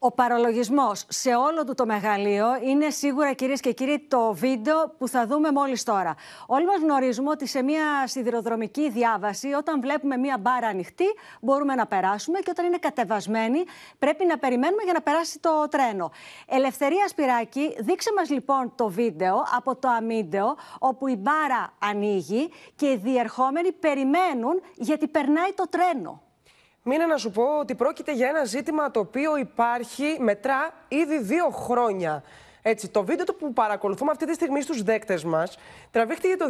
Ο παραλογισμός σε όλο του το μεγαλείο είναι σίγουρα, κυρίες και κύριοι, το βίντεο που θα δούμε μόλις τώρα. Όλοι μας γνωρίζουμε ότι σε μια σιδηροδρομική διάβαση, όταν βλέπουμε μια μπάρα ανοιχτή, μπορούμε να περάσουμε και όταν είναι κατεβασμένη, πρέπει να περιμένουμε για να περάσει το τρένο. Ελευθερία Σπυράκη, δείξε μας λοιπόν το βίντεο από το αμίντεο, όπου η μπάρα ανοίγει και οι διερχόμενοι περιμένουν γιατί περνάει το τρένο. Μήνα να σου πω ότι πρόκειται για ένα ζήτημα το οποίο υπάρχει, μετρά ήδη δύο χρόνια. Έτσι, το βίντεο που παρακολουθούμε αυτή τη στιγμή στους δέκτες μας τραβήχτηκε το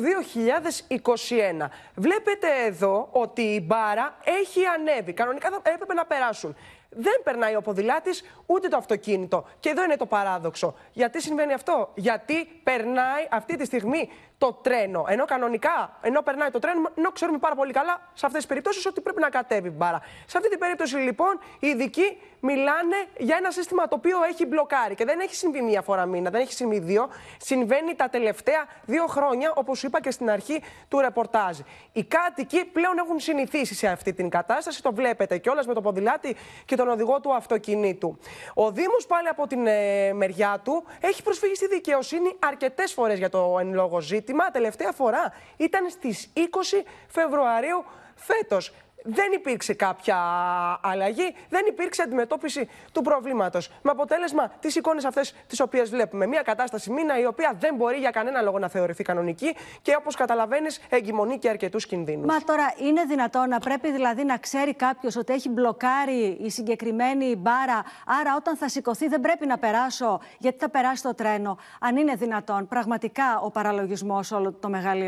2021. Βλέπετε εδώ ότι η μπάρα έχει ανέβει. Κανονικά θα έπρεπε να περάσουν. Δεν περνάει ο ποδηλάτης ούτε το αυτοκίνητο. Και εδώ είναι το παράδοξο. Γιατί συμβαίνει αυτό, Γιατί περνάει αυτή τη στιγμή το τρένο. Ενώ κανονικά, ενώ περνάει το τρένο, ενώ ξέρουμε πάρα πολύ καλά σε αυτές τις περιπτώσεις ότι πρέπει να κατέβει μπάρα. Σε αυτή την περίπτωση λοιπόν οι ειδικοί μιλάνε για ένα σύστημα το οποίο έχει μπλοκάρει. Και δεν έχει συμβεί μία φορά μήνα, δεν έχει συμβεί δύο. Συμβαίνει τα τελευταία δύο χρόνια, όπως είπα και στην αρχή του ρεπορτάζ. Οι κάτοικοι πλέον έχουν συνηθίσει σε αυτή την κατάσταση. Το βλέπετε κιόλας με το ποδηλάτι και τον οδηγό του αυτοκινήτου. Ο Δήμος πάλι από την ε, μεριά του έχει προσφύγει στη δικαιοσύνη αρκετές φορές για το εν λόγω ζήτημα. Τελευταία φορά ήταν στις 20 Φεβρουαρίου Φέτος δεν υπήρξε κάποια αλλαγή, δεν υπήρξε αντιμετώπιση του προβλήματος. Με αποτέλεσμα τις εικόνες αυτές τις οποίες βλέπουμε. Μια κατάσταση μήνα η οποία δεν μπορεί για κανένα λόγο να θεωρηθεί κανονική και όπως καταλαβαίνεις, εγκυμονεί και αρκετούς κινδύνους. Μα τώρα είναι δυνατόν να πρέπει δηλαδή να ξέρει κάποιος ότι έχει μπλοκάρει η συγκεκριμένη μπάρα. Άρα όταν θα σηκωθεί δεν πρέπει να περάσω γιατί θα περάσει το τρένο. Αν είναι δυνατόν, πραγματικά ο παραλογισμός όλο το μεγαλείο.